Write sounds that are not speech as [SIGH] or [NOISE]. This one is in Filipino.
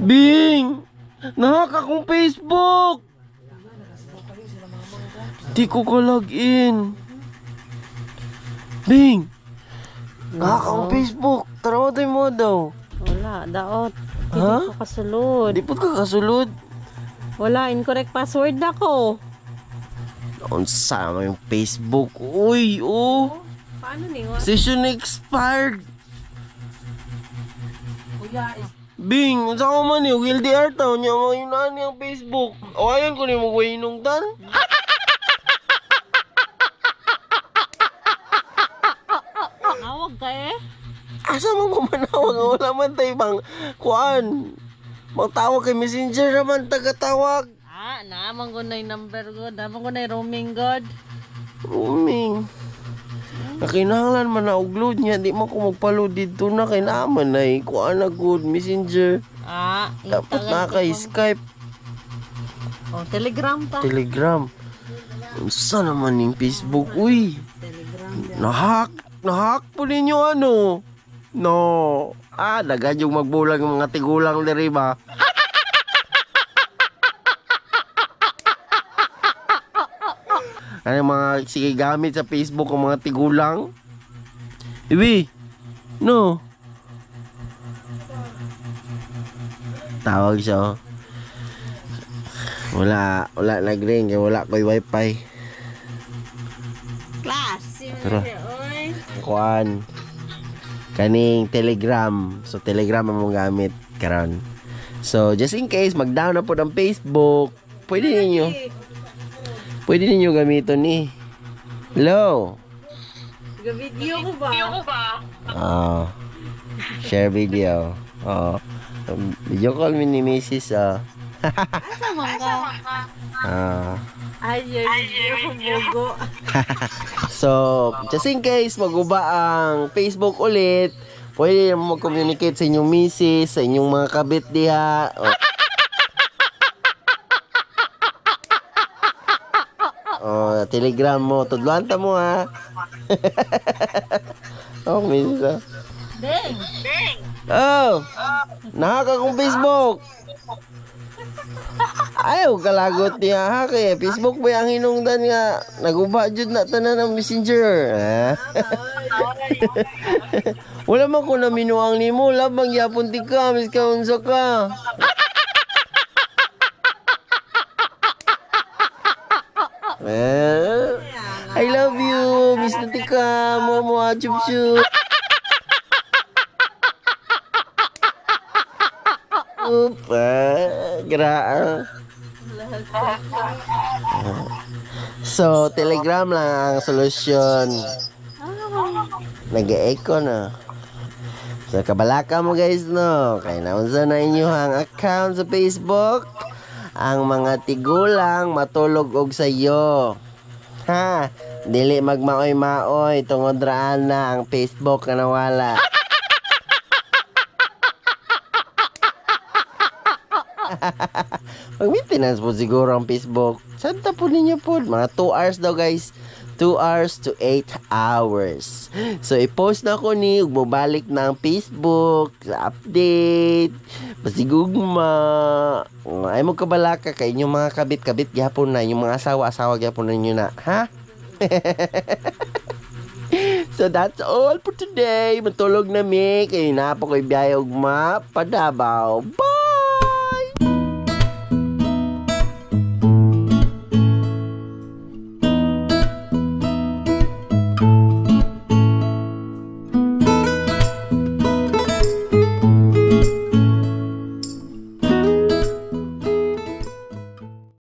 Bing! Nahaka kong Facebook! Di ko ka login. Bing! Nahaka kong Facebook. Tarawaday mo daw. Wala, daot. Hindi Ha? ko kasulod. Di po ka kasulod. Wala, incorrect password ako. Unsa sa yung Facebook? Uy, oh! Paano ni? Session expired! Kuya, is Bing, sa ko man eh, yung Wilde Artaw niya mo yun ani ang Facebook. O ayon ko ni mo wainong tan. Awag ka eh. Asa mo ko manawag? Wala man tayo bang kuan. Magtawag kay messenger naman tagatawag. Ah, naman ko na yung number ko. Naman ko na yung roaming god. Roaming. Nakinahanglan man na uglod niya, di mo ko magpaload dito na kay naman ay Kuha na good messenger. Ah, dapat eh, na kay Skype. Oh, Telegram pa. Telegram. Unsa naman ning Facebook, uy. Nahak, nahak po ninyo ano. No. Ah, dagad yung magbulang mga tigulang diri ba? Ano mga sige gamit sa Facebook o mga tigulang? Ibi, no. Tawag siya. Oh. Wala, wala nag-ring, eh, wala ko'y wifi. Class, Pero, kuan kaning telegram so telegram ang mong gamit karon so just in case mag-down na po ng facebook pwede niyo Pwede ninyo gamitin ni. Eh. Hello. Video ko ba? Video ko ba? Oo. Ah. Share video. Oo. Video call mi ni Mrs. Oh. Ah. Asa man ka? Ah. Ay, so, just in case maguba ang Facebook ulit, pwede mo mag-communicate sa inyong misis, sa inyong mga kabit diha. Oh. telegram mo. Tudlanta mo ha. [LAUGHS] oh, misa. Deng. Deng. Oh. Ah. ka kong Facebook. Ayaw kalagot niya ha kay Facebook ba ang hinungdan nga naguba jud na tanan ang messenger. [LAUGHS] Wala man ko na minuang nimo labang yapon ti ka mis ka unsa ka. Ah, Well, eh, I love you, Miss Natika, Momo, Chup Chup. Upa, eh, gra. Eh. So, telegram lang ang solusyon. Nag-echo na. So, kabalaka mo guys, no? Kaya naunsa na inyo ang account sa Facebook ang mga tigulang matulog og sayo. Ha, dili magmaoy-maoy tungod raan na ang Facebook na nawala. Pag [LAUGHS] maintenance po siguro ang Facebook. Santa po ninyo po. Mga 2 hours daw guys. 2 hours to 8 hours. So, i-post na ko ni, bumalik ng Facebook, update, pasigugma, mm, ay mo kabalaka kay inyong mga kabit-kabit gyapon na, yung mga asawa-asawa gyapon na nyo na, ha? [LAUGHS] so that's all for today. Matulog na mi. Kaya na po ko ibiyahe og mapadabaw. Bye!